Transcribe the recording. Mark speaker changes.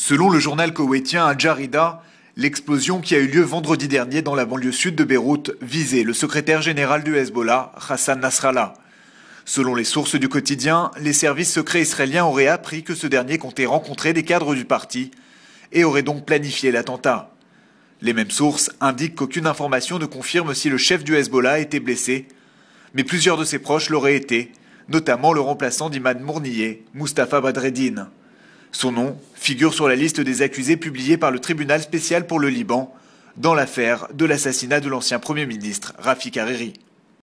Speaker 1: Selon le journal koweïtien Al Jarida, l'explosion qui a eu lieu vendredi dernier dans la banlieue sud de Beyrouth visait le secrétaire général du Hezbollah, Hassan Nasrallah. Selon les sources du quotidien, les services secrets israéliens auraient appris que ce dernier comptait rencontrer des cadres du parti et aurait donc planifié l'attentat. Les mêmes sources indiquent qu'aucune information ne confirme si le chef du Hezbollah était blessé, mais plusieurs de ses proches l'auraient été, notamment le remplaçant d'Imad Mournillé, Mustapha Badreddin Son nom figure sur la liste des accusés publiée par le tribunal spécial pour le Liban dans l'affaire de l'assassinat de l'ancien Premier ministre Rafi Hariri.